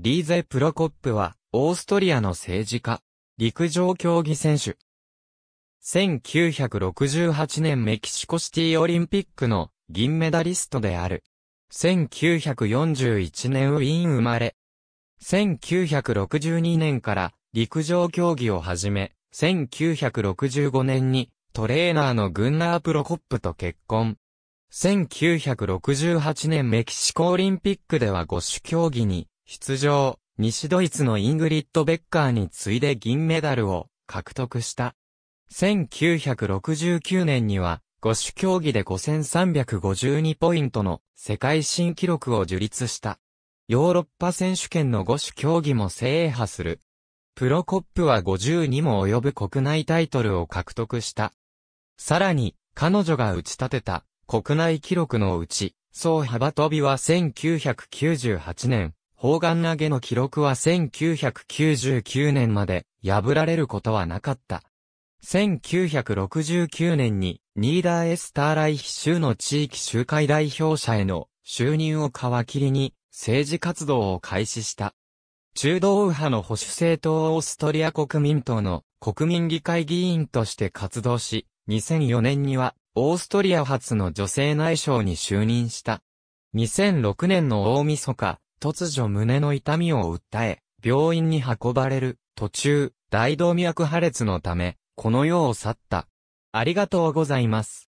リーゼ・プロコップは、オーストリアの政治家、陸上競技選手。1968年メキシコシティオリンピックの銀メダリストである。1941年ウィーン生まれ。1962年から陸上競技を始め、1965年にトレーナーのグンナー・プロコップと結婚。1968年メキシコオリンピックでは5種競技に出場、西ドイツのイングリッド・ベッカーに次いで銀メダルを獲得した。1969年には、五種競技で5352ポイントの世界新記録を樹立した。ヨーロッパ選手権の五種競技も制覇する。プロコップは5にも及ぶ国内タイトルを獲得した。さらに、彼女が打ち立てた国内記録のうち、総幅跳びは1998年、砲丸投げの記録は1999年まで破られることはなかった。1969年にニーダーエスターライヒ州の地域集会代表者への就任を皮切りに政治活動を開始した。中道右派の保守政党オーストリア国民党の国民議会議員として活動し、2004年にはオーストリア初の女性内相に就任した。2006年の大晦日、突如胸の痛みを訴え、病院に運ばれる、途中、大動脈破裂のため、この世を去った。ありがとうございます。